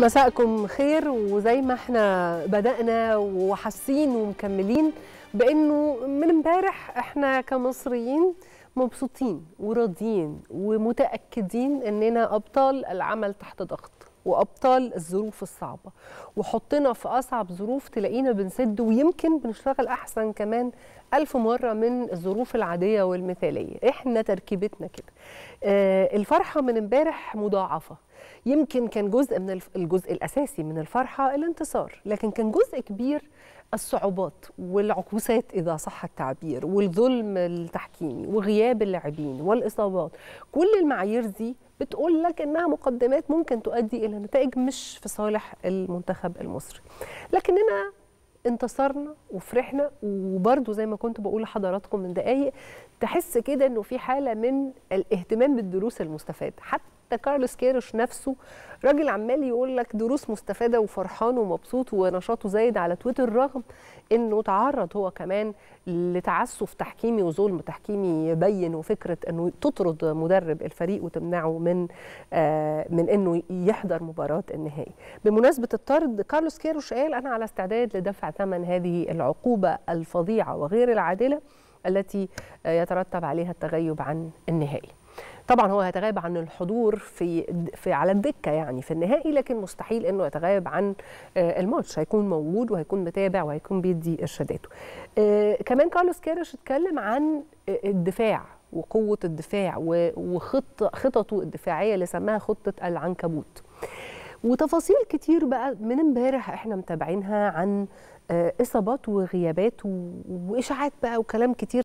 مساءكم خير وزي ما احنا بدأنا وحاسين ومكملين بأنه من امبارح احنا كمصريين مبسوطين وراضيين ومتأكدين أننا أبطال العمل تحت ضغط وابطال الظروف الصعبه وحطنا في اصعب ظروف تلاقينا بنسد ويمكن بنشتغل احسن كمان ألف مرة من الظروف العادية والمثالية إحنا تركيبتنا كده آه الفرحة من امبارح مضاعفة يمكن كان جزء من الجزء الأساسي من الفرحة الانتصار لكن كان جزء كبير الصعوبات والعكوسات إذا صح التعبير والظلم التحكيمي وغياب اللاعبين والإصابات كل المعايير دي بتقول لك انها مقدمات ممكن تؤدي الى نتائج مش في صالح المنتخب المصري لكننا انتصرنا وفرحنا وبرده زي ما كنت بقول لحضراتكم من دقايق تحس كده انه في حاله من الاهتمام بالدروس المستفاده حتى كارلوس كيروش نفسه راجل عمال يقول لك دروس مستفاده وفرحان ومبسوط ونشاطه زايد على تويتر رغم انه تعرض هو كمان لتعسف تحكيمي وظلم تحكيمي بين وفكره انه تطرد مدرب الفريق وتمنعه من آه من انه يحضر مباراه النهائي. بمناسبه الطرد كارلوس كيروش قال انا على استعداد لدفع ثمن هذه العقوبه الفظيعه وغير العادله التي يترتب عليها التغيب عن النهائي طبعا هو هيتغيب عن الحضور في في على الدكه يعني في النهائي لكن مستحيل انه يتغيب عن آه، الماتش هيكون موجود وهيكون متابع وهيكون بيدي ارشاداته آه، كمان كارلوس كيرش اتكلم عن آه، الدفاع وقوه الدفاع وخطه خططه الدفاعيه اللي سماها خطه العنكبوت وتفاصيل كتير بقى من امبارح احنا متابعينها عن آه، اصابات وغيابات واشاعات بقى وكلام كتير